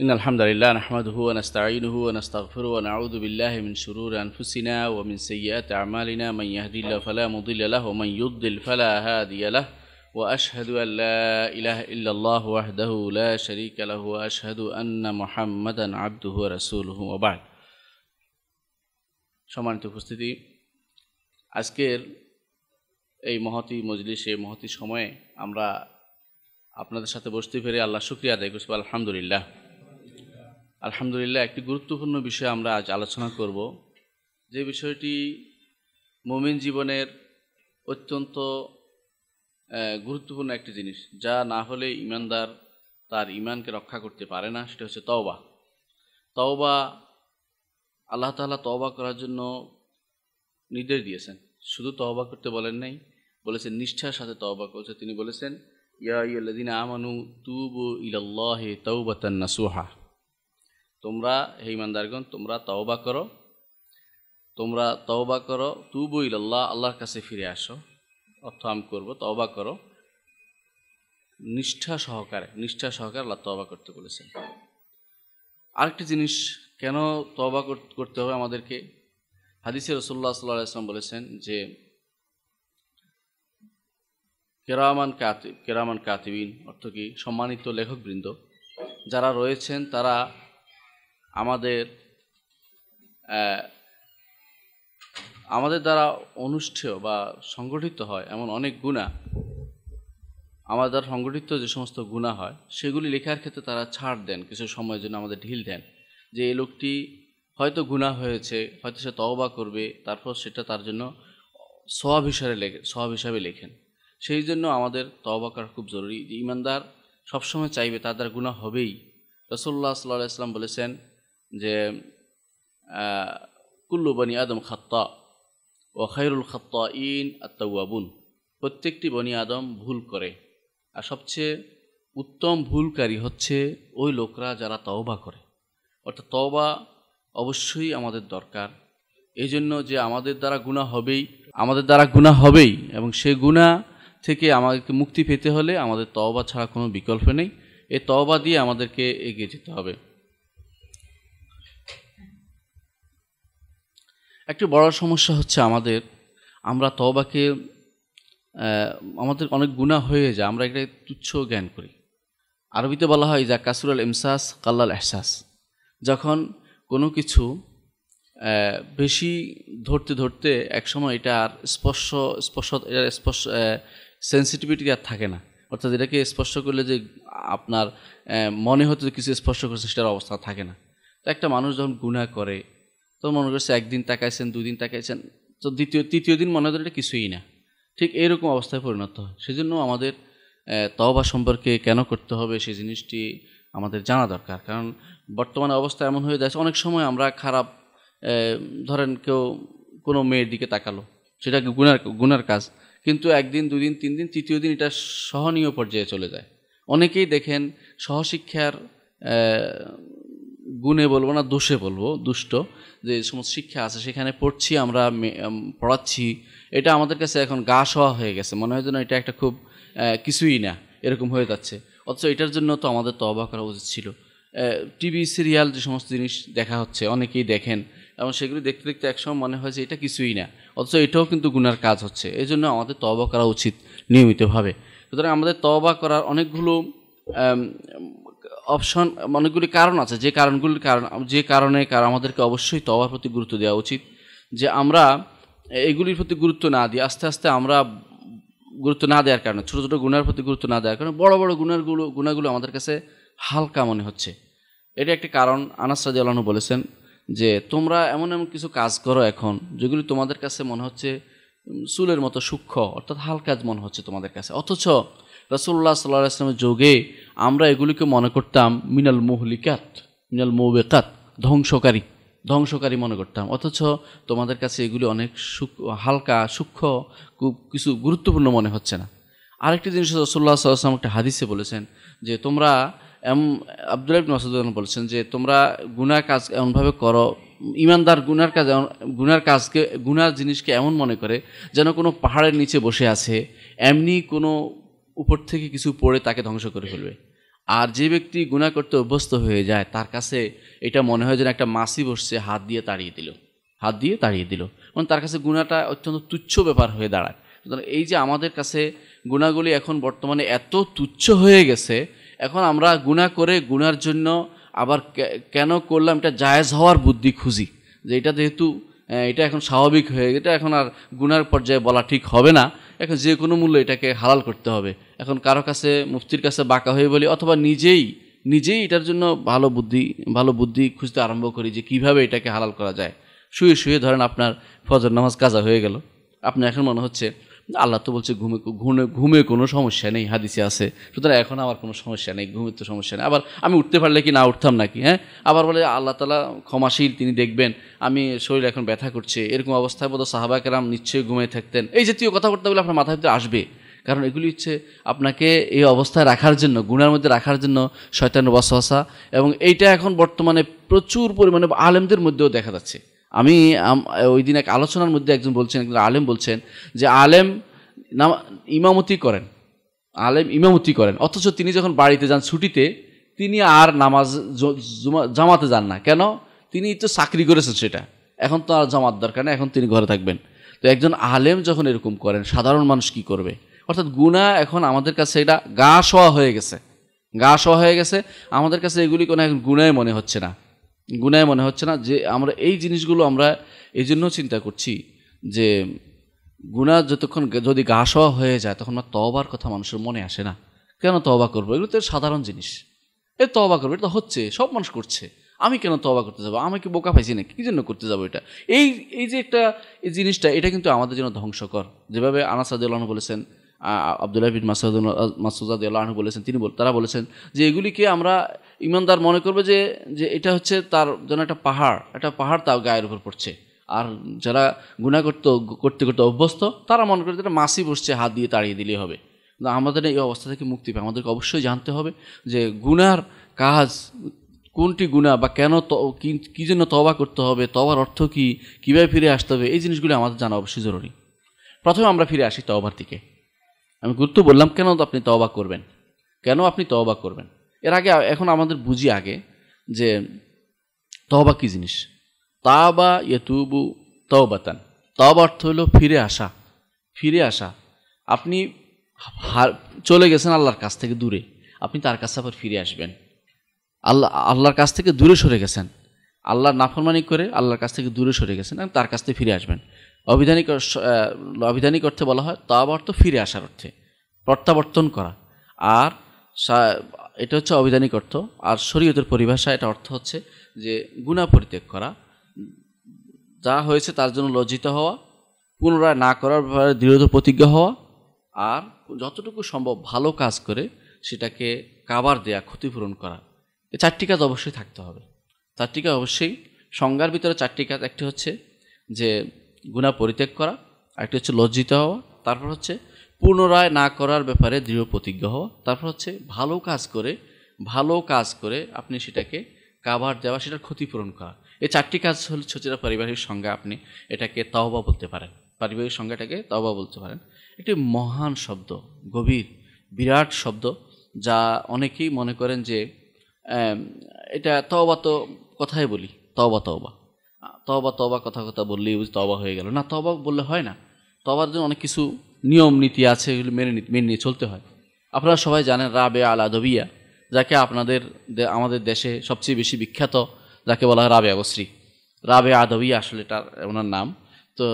إن الحمد لله نحمده ونستعينه ونستغفره ونعوذ بالله من شرور أنفسنا ومن سيئات أعمالنا من يهدي الله فلا مضل له ومن يضل فلا هادي له وأشهد أن لا إله إلا الله وحده لا شريك له وأشهد أن محمدا عبده ورسوله وبعد সম্মানিত উপস্থিতি আজকের এই মহতি মজলিসে মহতি সময়ে আমরা আপনাদের সাথে বসতে ফিরে আল্লাহ শুক্রিয়া আদায় করছি আলহামদুলিল্লাহ আলহামদুলিল্লাহ একটি গুরুত্বপূর্ণ বিষয় আমরা আজ আলোচনা করব যে বিষয়টি মুমিন জীবনের অত্যন্ত গুরুত্বপূর্ণ একটি জিনিস যা না হলে ইমানদার তার ইমানকে রক্ষা করতে পারে না সেটা হচ্ছে তওবা তওবা আল্লাহ তালা তওবা করার জন্য নির্দেশ দিয়েছেন শুধু তওবা করতে বলেন নাই বলেছেন নিষ্ঠার সাথে তওবা করছে তিনি বলেছেন ইয়া ইয়াল্লাদিন আমানু তুবু ইলাল্লাহে তৌবাতান নাসুহা তোমরা হে ইমানদারগণ তোমরা তওবা করো তোমরা তওবা করো তুবু ইল্লাহ আল্লাহর কাছে ফিরে আসো অর্থ আমি করবো তওবা করো নিষ্ঠা সহকারে নিষ্ঠা সহকারে আল্লাহ তওবা করতে বলেছেন আরেকটি জিনিস কেন তওবা করতে হবে আমাদেরকে হাদিসে রসুল্লাহ সাল্লাহ ইসলাম বলেছেন যে কেরামান কাতি কেরামান কাতিবিন অর্থ কি সম্মানিত লেখকবৃন্দ যারা রয়েছেন তারা আমাদের আমাদের দ্বারা অনুষ্ঠেয় বা সংগঠিত হয় এমন অনেক গুণা আমাদের দ্বারা সংগঠিত যে সমস্ত গুণা হয় সেগুলি লেখার ক্ষেত্রে তারা ছাড় দেন কিছু সময়ের জন্য আমাদের ঢিল দেন যে এই লোকটি হয়তো গুণা হয়েছে হয়তো সে তওবা করবে তারপর সেটা তার জন্য সব হিসাবে লেখে সব হিসাবে লেখেন সেই জন্য আমাদের তওবা করা খুব জরুরি ইমানদার সবসময় চাইবে তার দ্বারা গুণা হবেই রসল্লাহ সাল্লাহ ইসলাম বলেছেন যে কুল্লু বনি আদম খাত্তা ও খাইরুল খাত্তা ইন আত্মাবুন প্রত্যেকটি বনি আদম ভুল করে আর সবচেয়ে উত্তম ভুলকারী হচ্ছে ওই লোকরা যারা তওবা করে অর্থাৎ তওবা অবশ্যই আমাদের দরকার এই জন্য যে আমাদের দ্বারা গুণা হবেই আমাদের দ্বারা গুণা হবেই এবং সে গুণা থেকে আমাদেরকে মুক্তি পেতে হলে আমাদের তওবা ছাড়া কোনো বিকল্প নেই এই তওবা দিয়ে আমাদেরকে এগিয়ে যেতে হবে একটি বড় সমস্যা হচ্ছে আমাদের আমরা তবাকে আমাদের অনেক গুণা হয়ে যায় আমরা এটা তুচ্ছ জ্ঞান করি আরবিতে বলা হয় যা কাসুরাল এমসাস কাল্লাল এহসাস যখন কোনো কিছু বেশি ধরতে ধরতে একসময় এটা আর স্পর্শ স্পর্শ এটার স্পর্শ সেন্সিটিভিটি আর থাকে না অর্থাৎ এটাকে স্পর্শ করলে যে আপনার মনে হতো কিছু স্পর্শ করছে সেটার অবস্থা থাকে না তো একটা মানুষ যখন গুণা করে তো মনে করছে একদিন তাকাইছেন দুদিন তাকাইছেন তো দ্বিতীয় তৃতীয় দিন মনে হয় এটা কিছুই না ঠিক এইরকম অবস্থায় পরিণত হয় সেজন্য আমাদের তবা সম্পর্কে কেন করতে হবে সেই জিনিসটি আমাদের জানা দরকার কারণ বর্তমানে অবস্থা এমন হয়ে যাচ্ছে অনেক সময় আমরা খারাপ ধরেন কেউ কোনো মেয়ের দিকে তাকালো সেটা গুনার গুনার কাজ কিন্তু একদিন দুদিন তিন দিন তৃতীয় দিন এটা সহনীয় পর্যায়ে চলে যায় অনেকেই দেখেন সহশিক্ষার গুণে বলবো না দোষে বলবো দুষ্ট যে সমস্ত শিক্ষা আছে সেখানে পড়ছি আমরা পড়াচ্ছি এটা আমাদের কাছে এখন গা শোয়া হয়ে গেছে মনে হয় যেন এটা একটা খুব কিছুই না এরকম হয়ে যাচ্ছে অথচ এটার জন্য তো আমাদের তবা করা উচিত ছিল টিভি সিরিয়াল যে সমস্ত জিনিস দেখা হচ্ছে অনেকেই দেখেন এবং সেগুলি দেখতে দেখতে একসময় মনে হয় যে এটা কিছুই না অথচ এটাও কিন্তু গুনার কাজ হচ্ছে এই জন্য আমাদের তবা করা উচিত নিয়মিতভাবে সুতরাং আমাদের তবা করার অনেকগুলো অপশন অনেকগুলি কারণ আছে যে কারণগুলির কারণ যে কারণে কারণ আমাদেরকে অবশ্যই তবার প্রতি গুরুত্ব দেওয়া উচিত যে আমরা এগুলির প্রতি গুরুত্ব না দিই আস্তে আস্তে আমরা গুরুত্ব না দেওয়ার কারণে ছোটো ছোটো গুণার প্রতি গুরুত্ব না দেওয়ার কারণে বড় বড় গুণারগুলো গুণাগুলো আমাদের কাছে হালকা মনে হচ্ছে এটা একটি কারণ আনাস রাজি বলেছেন যে তোমরা এমন এমন কিছু কাজ করো এখন যেগুলি তোমাদের কাছে মনে হচ্ছে চুলের মতো সূক্ষ্ম অর্থাৎ হালকা মনে হচ্ছে তোমাদের কাছে অথচ রসুল্লাহ সাল্লাহ আসলামের যোগে আমরা এগুলিকে মনে করতাম মিনাল মোহলিকাত মিনাল মৌবেকাত ধ্বংসকারী ধ্বংসকারী মনে করতাম অথচ তোমাদের কাছে এগুলি অনেক হালকা সূক্ষ্ম কিছু গুরুত্বপূর্ণ মনে হচ্ছে না আরেকটি জিনিস রসুল্লাহ সাল্লাম একটা হাদিসে বলেছেন যে তোমরা এম আব্দুল ইবিন মাসুদ্দান বলেছেন যে তোমরা গুনার কাজ এমনভাবে করো ইমানদার গুনার কাজ গুনার কাজকে গুনার জিনিসকে এমন মনে করে যেন কোনো পাহাড়ের নিচে বসে আছে এমনি কোনো উপর থেকে কিছু পড়ে তাকে ধ্বংস করে ফেলবে আর যে ব্যক্তি গুণা করতে অভ্যস্ত হয়ে যায় তার কাছে এটা মনে হয় যেন একটা মাসি বসছে হাত দিয়ে তাড়িয়ে দিল হাত দিয়ে তাড়িয়ে দিল কারণ তার কাছে গুণাটা অত্যন্ত তুচ্ছ ব্যাপার হয়ে দাঁড়ায় সুতরাং এই যে আমাদের কাছে গুণাগুলি এখন বর্তমানে এত তুচ্ছ হয়ে গেছে এখন আমরা গুণা করে গুণার জন্য আবার কেন করলাম এটা জায়েজ হওয়ার বুদ্ধি খুঁজি যে এটা যেহেতু এটা এখন স্বাভাবিক হয়ে এটা এখন আর গুণার পর্যায়ে বলা ঠিক হবে না এখন যে কোনো মূল্য এটাকে হালাল করতে হবে এখন কারো কাছে মুফতির কাছে বাঁকা হয়ে বলি অথবা নিজেই নিজেই এটার জন্য ভালো বুদ্ধি ভালো বুদ্ধি খুঁজতে আরম্ভ করি যে কিভাবে এটাকে হালাল করা যায় শুয়ে শুয়ে ধরেন আপনার ফজর নামাজ কাজা হয়ে গেল আপনি এখন মনে হচ্ছে আল্লাহ তো বলছে ঘুমে ঘুমে ঘুমে কোনো সমস্যা নেই হাদিসে আছে সুতরাং এখন আমার কোনো সমস্যা নেই ঘুমের তো সমস্যা নেই আবার আমি উঠতে পারলে কি না উঠতাম নাকি হ্যাঁ আবার বলে আল্লাহ তালা ক্ষমাশীল তিনি দেখবেন আমি শরীর এখন ব্যথা করছে এরকম অবস্থায় বোধ সাহাবাকেরাম নিশ্চয়ই ঘুমিয়ে থাকতেন এই জাতীয় কথা বলে আপনার মাথার ভিতরে আসবে কারণ এগুলি হচ্ছে আপনাকে এই অবস্থায় রাখার জন্য গুণার মধ্যে রাখার জন্য শয়তান বসবাসা এবং এইটা এখন বর্তমানে প্রচুর পরিমাণে আলেমদের মধ্যেও দেখা যাচ্ছে আমি ওই দিন এক আলোচনার মধ্যে একজন বলছেন একজন আলেম বলছেন যে আলেম নাম ইমামতি করেন আলেম ইমামতি করেন অথচ তিনি যখন বাড়িতে যান ছুটিতে তিনি আর নামাজ জামাতে যান না কেন তিনি তো চাকরি করেছেন সেটা এখন তো আর জামাত দরকার না এখন তিনি ঘরে থাকবেন তো একজন আলেম যখন এরকম করেন সাধারণ মানুষ কি করবে অর্থাৎ গুণা এখন আমাদের কাছে এটা গা শোয়া হয়ে গেছে গা শোয়া হয়ে গেছে আমাদের কাছে এগুলি কোনো এখন গুণায় মনে হচ্ছে না গুণায় মনে হচ্ছে না যে আমরা এই জিনিসগুলো আমরা এই জন্য চিন্তা করছি যে গুণা যতক্ষণ যদি গা শোয়া হয়ে যায় তখন না তবার কথা মানুষের মনে আসে না কেন তবা করবো এগুলো তো সাধারণ জিনিস এ তবা করবো এটা তো হচ্ছে সব মানুষ করছে আমি কেন তবা করতে যাবো আমি কি বোকা পাইছি না কী জন্য করতে যাবো এটা এই এই যে একটা এই জিনিসটা এটা কিন্তু আমাদের জন্য ধ্বংসকর যেভাবে আনাসাদ বলেছেন আবদুল্লাহ বিন মাসুদ মাসুদাদ আল্লাহ বলেছেন তিনি তারা বলেছেন যে এগুলিকে আমরা ইমানদার মনে করবে যে যে এটা হচ্ছে তার যেন একটা পাহাড় একটা পাহাড় তার গায়ের উপর পড়ছে আর যারা গুণা করতে করতে করতে অভ্যস্ত তারা মনে করে যেটা মাসি বসছে হাত দিয়ে তাড়িয়ে দিলেই হবে আমাদের এই অবস্থা থেকে মুক্তি পায় আমাদেরকে অবশ্যই জানতে হবে যে গুনার কাজ কোনটি গুণা বা কেন কী জন্য তবা করতে হবে তবার অর্থ কী কীভাবে ফিরে আসতে হবে এই জিনিসগুলি আমাদের জানা অবশ্যই জরুরি প্রথমে আমরা ফিরে আসি তবার দিকে আমি গুরুত্ব বললাম কেন আপনি তওবা করবেন কেন আপনি তওবা করবেন এর আগে এখন আমাদের বুঝি আগে যে তওবা কী জিনিস তা বা ইয়েতুবু তওবাতান তওবা অর্থ হলো ফিরে আসা ফিরে আসা আপনি চলে গেছেন আল্লাহর কাছ থেকে দূরে আপনি তার কাছে আবার ফিরে আসবেন আল্লাহ আল্লাহর কাছ থেকে দূরে সরে গেছেন আল্লাহ নাফরমানি করে আল্লাহর কাছ থেকে দূরে সরে গেছেন এবং তার কাছ থেকে ফিরে আসবেন অভিধানিক অভিধানিক অর্থে বলা হয় আবার অর্থ ফিরে আসার অর্থে প্রত্যাবর্তন করা আর এটা হচ্ছে অবিধানিক অর্থ আর শরীয়তের পরিভাষা এটা অর্থ হচ্ছে যে গুণা পরিত্যাগ করা যা হয়েছে তার জন্য লজ্জিত হওয়া পুনরায় না করার ব্যাপারে দৃঢ় প্রতিজ্ঞা হওয়া আর যতটুকু সম্ভব ভালো কাজ করে সেটাকে কাবার দেয়া ক্ষতিপূরণ করা এই চারটি কাজ অবশ্যই থাকতে হবে চারটি কাজ অবশ্যই সংজ্ঞার ভিতরে চারটি কাজ একটি হচ্ছে যে গুণা পরিত্যাগ করা আরেকটি হচ্ছে লজ্জিত হওয়া তারপর হচ্ছে পুনরায় না করার ব্যাপারে দৃঢ় প্রতিজ্ঞ হওয়া তারপর হচ্ছে ভালো কাজ করে ভালো কাজ করে আপনি সেটাকে কাভার দেওয়া সেটার ক্ষতিপূরণ করা এই চারটি কাজ হল ছোচেরা পারিবারিক সঙ্গে আপনি এটাকে তাওবা বলতে পারেন পারিবারিক সঙ্গে এটাকে তাওবা বলতে পারেন একটি মহান শব্দ গভীর বিরাট শব্দ যা অনেকেই মনে করেন যে এটা তওবা তো কথাই বলি তওবা তওবা তবা তবা কথা কথা বললেই বুঝি তবা হয়ে গেল না তবা বললে হয় না তবার জন্য অনেক কিছু নিয়ম নীতি আছে এগুলো মেনে মেনে নিয়ে চলতে হয় আপনারা সবাই জানেন রাবে আল আদবিয়া যাকে আপনাদের আমাদের দেশে সবচেয়ে বেশি বিখ্যাত যাকে বলা হয় রাবে আগশ্রী রাবে আদবিয়া আসলে তার ওনার নাম তো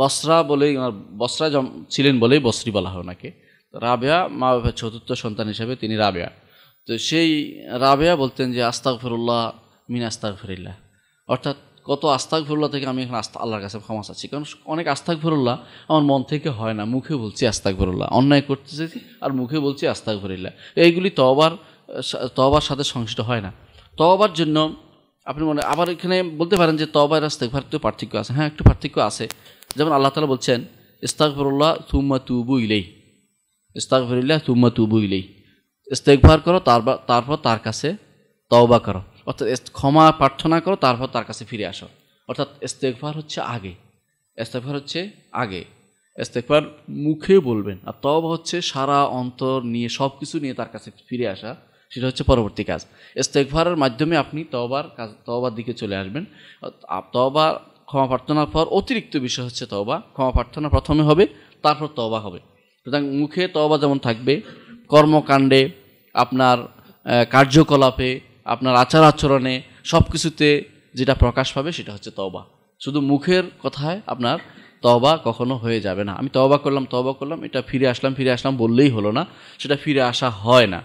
বসরা বলেই ওনার বসরা জম ছিলেন বলেই বসরি বলা হয় ওনাকে রাবেয়া মা বাবার চতুর্থ সন্তান হিসাবে তিনি রাবেয়া তো সেই রাবেয়া বলতেন যে আস্তাক ফিরুল্লাহ মিন আস্তাক ফিরিল্লাহ অর্থাৎ কত আস্তাক ফেরুল্লাহ থেকে আমি এখন আস্তা আল্লাহর কাছে ক্ষমা চাচ্ছি কারণ অনেক আস্তাক ফেরুল্লাহ আমার মন থেকে হয় না মুখে বলছি আস্তাক ফেরুল্লাহ অন্যায় করতে চাইছি আর মুখে বলছি আস্তাক ফেরুল্লাহ এইগুলি তবার তবার সাথে সংশ্লিষ্ট হয় না তবার জন্য আপনি মনে আবার এখানে বলতে পারেন যে তবার আস্তেকভার একটু পার্থক্য আছে হ্যাঁ একটু পার্থক্য আছে যেমন আল্লাহ তালা বলছেন ইস্তাকফরুল্লাহ তুম্মা তুবু ইলেই ইস্তাকফরুল্লাহ তুম্মা তুবু ইলেই ইস্তেকভার করো তারপর তারপর তার কাছে তওবা করো অর্থাৎ ক্ষমা প্রার্থনা করো তারপর তার কাছে ফিরে আসো অর্থাৎ ইস্তেকফার হচ্ছে আগে ইস্তেকফার হচ্ছে আগে ইস্তেকফার মুখে বলবেন আর তবা হচ্ছে সারা অন্তর নিয়ে সব কিছু নিয়ে তার কাছে ফিরে আসা সেটা হচ্ছে পরবর্তী কাজ ইস্তেকভারের মাধ্যমে আপনি তবার কাজ তবার দিকে চলে আসবেন তবা ক্ষমা প্রার্থনার পর অতিরিক্ত বিষয় হচ্ছে তবা ক্ষমা প্রার্থনা প্রথমে হবে তারপর তবা হবে সুতরাং মুখে তবা যেমন থাকবে কর্মকাণ্ডে আপনার কার্যকলাপে আপনার আচার আচরণে সব কিছুতে যেটা প্রকাশ পাবে সেটা হচ্ছে তবা শুধু মুখের কথায় আপনার তবা কখনো হয়ে যাবে না আমি তবা করলাম তবা করলাম এটা ফিরে আসলাম ফিরে আসলাম বললেই হলো না সেটা ফিরে আসা হয় না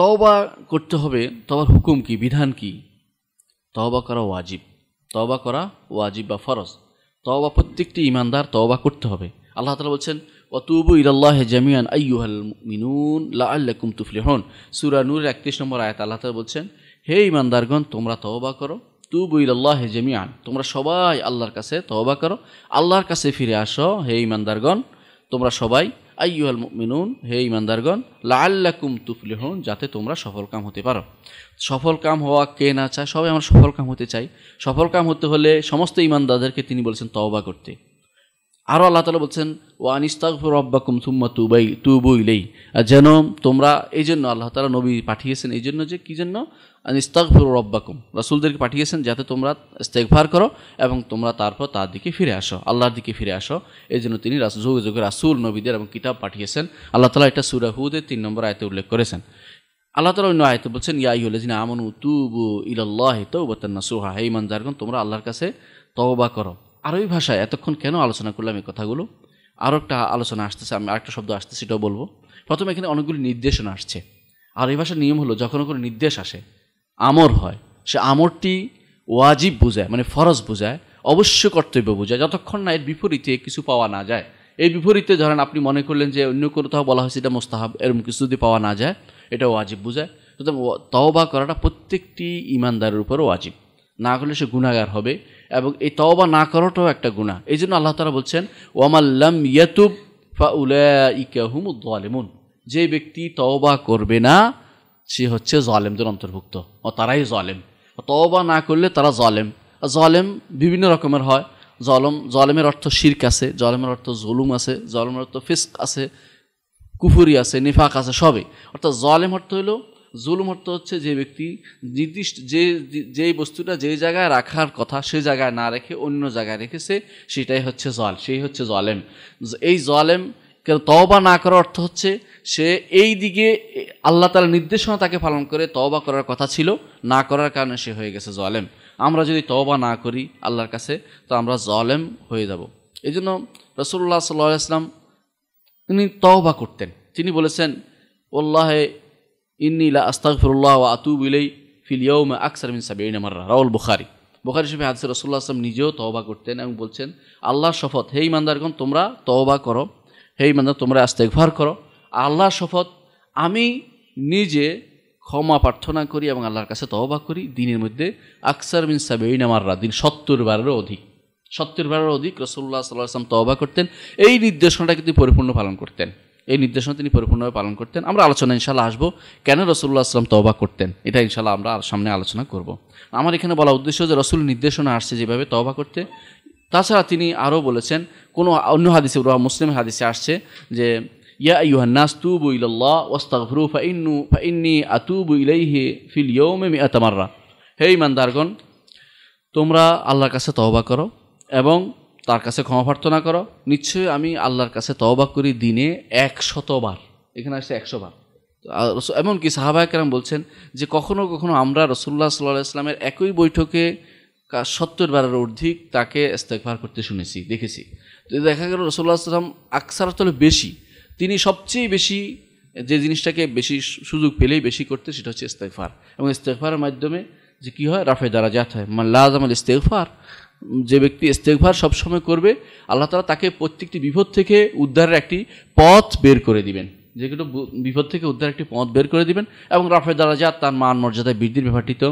তবা করতে হবে তবার হুকুম কি বিধান কি তবা করা ওয়াজিব তবা করা ওয়াজিব বা ফরজ তবা প্রত্যেকটি ইমানদার তবা করতে হবে আল্লাহ তালা বলছেন অতুবু ইরাল্লাহ জামিয়ান আইয়ুহাল মিনুন লাআল্লাকুম তুফলিহন সূরা নূরের 31 নম্বর আয়াত আল্লাহ তাআলা বলছেন হে ইমানদারগণ তোমরা তওবা করো তুবু ইরাল্লাহ জামিয়ান তোমরা সবাই আল্লাহর কাছে তওবা করো আল্লাহর কাছে ফিরে আসো হে ইমানদারগণ তোমরা সবাই আইয়ুহাল মিনুন হে ইমানদারগণ লাআল্লাকুম তুফলিহন যাতে তোমরা সফল কাম হতে পারো সফল কাম হওয়া কে না চায় সবাই আমরা সফল কাম হতে চাই সফল কাম হতে হলে সমস্ত ইমানদারদেরকে তিনি বলেছেন তওবা করতে আরও আল্লাহ তালা বলছেন ও ইস্তাকফুর রব্বাকুম সুম্মা তুবাই তুবু ইলেই যেন তোমরা এই জন্য আল্লাহ তালা নবী পাঠিয়েছেন এই জন্য যে কী জন্য ফুর রব্বাকুম রাসুলদেরকে পাঠিয়েছেন যাতে তোমরা ইস্তেকভার করো এবং তোমরা তারপর তার দিকে ফিরে আসো আল্লাহর দিকে ফিরে আসো এই জন্য তিনি যুগে যুগে রাসুল নবীদের এবং কিতাব পাঠিয়েছেন আল্লাহ তালা এটা সুরাহুদের তিন নম্বর আয়তে উল্লেখ করেছেন আল্লাহ তালা অন্য আয়তে বলছেন আমন আমনু তুবু ইলাল্লাহ তৌবাতান্না সুহা হে ইমান জারগন তোমরা আল্লাহর কাছে তওবা করো আরবি ভাষায় এতক্ষণ কেন আলোচনা করলাম এই কথাগুলো আরও একটা আলোচনা আসতেছে আমি আরেকটা শব্দ আসতে সেটাও বলবো প্রথমে এখানে অনেকগুলি নির্দেশনা আসছে আরবি ভাষার নিয়ম হলো যখন কোনো নির্দেশ আসে আমর হয় সে আমরটি ওয়াজিব বোঝায় মানে ফরজ বোঝায় অবশ্য কর্তব্য বোঝায় যতক্ষণ না এর বিপরীতে কিছু পাওয়া না যায় এই বিপরীতে ধরেন আপনি মনে করলেন যে অন্য কোথাও বলা হয়েছে এটা মোস্তাহাব এরকম কিছু যদি পাওয়া না যায় এটা ওয়াজিব বোঝায় সুতরাং তওবা করাটা প্রত্যেকটি ইমানদারের উপর ওয়াজিব না করলে সে গুণাগার হবে এবং এই তওবা না করাটাও একটা গুণা এই জন্য আল্লাহ তালা বলছেন ওয়ামাল্লাম ইয়াতুব ফা উলাইকাহুমুদ্দালিমুন যে ব্যক্তি তওবা করবে না সে হচ্ছে জলেমদের অন্তর্ভুক্ত ও তারাই জলেম তওবা না করলে তারা জলেম জলেম বিভিন্ন রকমের হয় জলম জলেমের অর্থ শির্ক আছে জলেমের অর্থ জুলুম আছে জলেমের অর্থ ফিস্ক আছে কুফুরি আছে নিফাক আছে সবে অর্থাৎ জলেম অর্থ হলো জুলুম অর্থ হচ্ছে যে ব্যক্তি নির্দিষ্ট যে যে বস্তুটা যে জায়গায় রাখার কথা সে জায়গায় না রেখে অন্য জায়গায় রেখেছে সেটাই হচ্ছে জল সেই হচ্ছে জলেম এই জলেম তওবা না করার অর্থ হচ্ছে সে এই দিকে আল্লাহ তালা নির্দেশনা তাকে পালন করে তওবা করার কথা ছিল না করার কারণে সে হয়ে গেছে জলেম আমরা যদি তবা না করি আল্লাহর কাছে তো আমরা জলেম হয়ে যাব এই জন্য রসুল্লাহ সাল্লাহ ইসলাম তিনি তওবা করতেন তিনি বলেছেন ওল্লাহে ইন্নিলা لا أستغفر الله وأتوب إليه في اليوم أكثر من سبعين مرة রাউল বুখারি বুখারি শরীফে হাদিস রাসূলুল্লাহ সাল্লাল্লাহু নিজেও তওবা করতেন এবং বলছেন আল্লাহ শপথ হে ইমানদারগণ তোমরা তওবা করো হে ইমানদার তোমরা ইস্তেগফার করো আল্লাহ শপথ আমি নিজে ক্ষমা প্রার্থনা করি এবং আল্লাহর কাছে তওবা করি দিনের মধ্যে আকসার মিন সাবেইন আমাররা দিন সত্তর বারেরও অধিক সত্তর বারের অধিক রসুল্লাহ সাল্লাহ আসলাম তওবা করতেন এই নির্দেশনাটা কিন্তু পরিপূর্ণ পালন করতেন এই নির্দেশনা তিনি পরিপূর্ণভাবে পালন করতেন আমরা আলোচনা ইনশাল্লাহ আসবো কেন রসুল্লাহ আসলাম তবা করতেন এটা ইনশাল্লাহ আমরা আর সামনে আলোচনা করব। আমার এখানে বলা উদ্দেশ্য যে রসুল নির্দেশনা আসছে যেভাবে তবা করতে তাছাড়া তিনি আরও বলেছেন কোনো অন্য হাদিসে মুসলিম হাদিসে আসছে যে ইয়া ইউ ইউহান্নাস তুবু ইল্লাহ ওয়াস্তাগফরু ফাইন্নু ফাইন্নি আতুবু ইলাইহি ফিল ইয়ৌমে মিয়াতামাররা হে ইমান দারগন তোমরা আল্লাহর কাছে তহবা করো এবং তার কাছে ক্ষমা প্রার্থনা করো নিশ্চয়ই আমি আল্লাহর কাছে তবা করি দিনে একশতবার এখানে আসছে একশোবার এমনকি সাহাবাহাম বলছেন যে কখনো কখনো আমরা রসুল্লাহ সাল্লাহ ইসলামের একই বৈঠকে সত্তর বারের অর্ধিক তাকে ইস্তেকভার করতে শুনেছি দেখেছি তো দেখা গেল রসুল্লাহ সাল্লাম আকসারতলে বেশি তিনি সবচেয়ে বেশি যে জিনিসটাকে বেশি সুযোগ পেলেই বেশি করতে সেটা হচ্ছে ইস্তেকফার এবং ইস্তেকফারের মাধ্যমে যে কী হয় রাফে দ্বারা যাত হয় মাল্লাজম আল ইস্তেকফার যে ব্যক্তি ইস্তেকভার সবসময় করবে আল্লাহ তালা তাকে প্রত্যেকটি বিপদ থেকে উদ্ধারের একটি পথ বের করে দিবেন যে কোনো বিপদ থেকে উদ্ধার একটি পথ বের করে দিবেন এবং রাফে যা তার মান মর্যাদা বৃদ্ধির ব্যাপারটি তো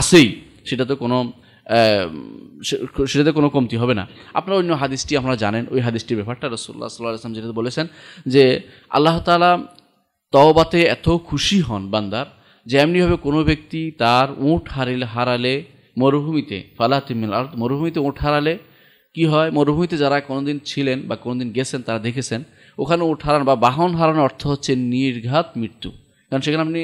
আসেই সেটা তো কোনো সেটাতে কোনো কমতি হবে না আপনার অন্য হাদিসটি আপনারা জানেন ওই হাদিসটির ব্যাপারটা রসুল্লাহ সাল্লাহ আসলাম যেটা বলেছেন যে আল্লাহ তালা তওবাতে এত খুশি হন বান্দার যে এমনিভাবে কোনো ব্যক্তি তার উঁট হারিলে হারালে মরুভূমিতে ফালাহিমিল আর মরুভূমিতে উঁট হারালে কি হয় মরুভূমিতে যারা কোনোদিন ছিলেন বা কোনোদিন গেছেন তারা দেখেছেন ওখানে উঁট হারান বা বাহন হারানোর অর্থ হচ্ছে নির্ঘাত মৃত্যু কারণ সেখানে আপনি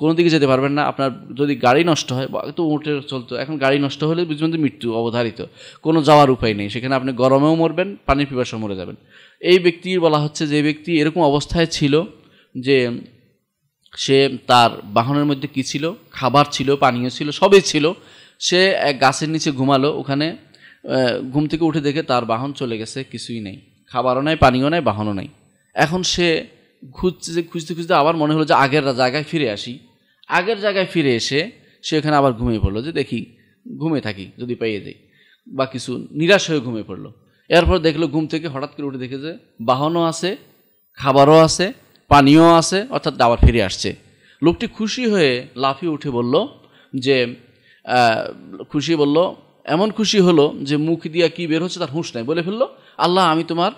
কোনো দিকে যেতে পারবেন না আপনার যদি গাড়ি নষ্ট হয় বা তো উঁটের চলতো এখন গাড়ি নষ্ট হলে বুঝবেন যে মৃত্যু অবধারিত কোনো যাওয়ার উপায় নেই সেখানে আপনি গরমেও মরবেন পানির পিপাসা মরে যাবেন এই ব্যক্তির বলা হচ্ছে যে ব্যক্তি এরকম অবস্থায় ছিল যে সে তার বাহনের মধ্যে কি ছিল খাবার ছিল পানীয় ছিল সবই ছিল সে এক গাছের নিচে ঘুমালো ওখানে ঘুম থেকে উঠে দেখে তার বাহন চলে গেছে কিছুই নেই খাবারও নাই পানিও নাই বাহনও নাই এখন সে খুঁজছে যে খুঁজতে খুঁজতে আবার মনে হলো যে আগের জায়গায় ফিরে আসি আগের জায়গায় ফিরে এসে সে এখানে আবার ঘুমিয়ে পড়লো যে দেখি ঘুমে থাকি যদি পেয়ে দেয় বা কিছু নিরাশ হয়ে ঘুমিয়ে পড়লো এরপর দেখলো ঘুম থেকে হঠাৎ করে উঠে দেখে যে বাহনও আছে খাবারও আছে পানীয় আছে অর্থাৎ আবার ফিরে আসছে লোকটি খুশি হয়ে লাফিয়ে উঠে বলল যে খুশি বলল এমন খুশি হলো যে মুখ দিয়া কি বের হচ্ছে তার হুঁশ নাই বলে ফেললো আল্লাহ আমি তোমার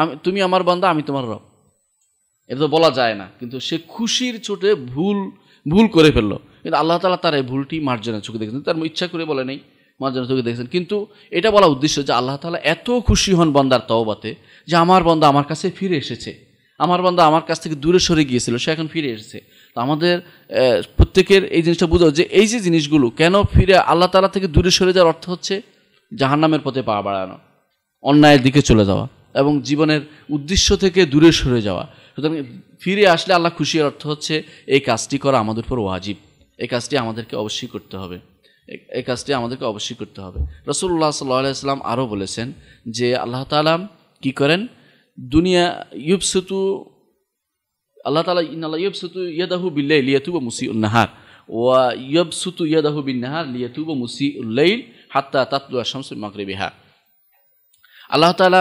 আমি তুমি আমার বান্দা আমি তোমার রব এটা তো বলা যায় না কিন্তু সে খুশির চোটে ভুল ভুল করে ফেললো কিন্তু আল্লাহ তালা তার এই ভুলটি মার্জনা চোখে দেখেছেন তার ইচ্ছা করে বলে নেই মার্জনা চোখে দেখেছেন কিন্তু এটা বলা উদ্দেশ্য যে আল্লাহ তালা এত খুশি হন বন্দার তওবাতে যে আমার বন্দা আমার কাছে ফিরে এসেছে আমার বন্দা আমার কাছ থেকে দূরে সরে গিয়েছিল সে এখন ফিরে এসেছে তো আমাদের প্রত্যেকের এই জিনিসটা বুঝো যে এই যে জিনিসগুলো কেন ফিরে আল্লাহ তালা থেকে দূরে সরে যাওয়ার অর্থ হচ্ছে জাহান্নামের পথে পা বাড়ানো অন্যায়ের দিকে চলে যাওয়া এবং জীবনের উদ্দেশ্য থেকে দূরে সরে যাওয়া সুতরাং ফিরে আসলে আল্লাহ খুশির অর্থ হচ্ছে এই কাজটি করা আমাদের উপর ওয়াজিব এই কাজটি আমাদেরকে অবশ্যই করতে হবে এই কাজটি আমাদেরকে অবশ্যই করতে হবে রসুল্লাহ সাল্লাহ আরও বলেছেন যে আল্লাহ তালাম কি করেন দুনিয়া ইউবসুতু আল্লাহ তালা ইনাল্লাহ ইয়বসুতু ইয়াদাহু বিল্লাইল লিয়াতুবা মুসি উন্নাহার ওয়া ইয়বসুতু ইয়াদাহু বিন নাহার লিয়াতুবা মুসিউল লাইল হাত্তা তাতলুয়া শামসু মাগরিবিহা আল্লাহ তালা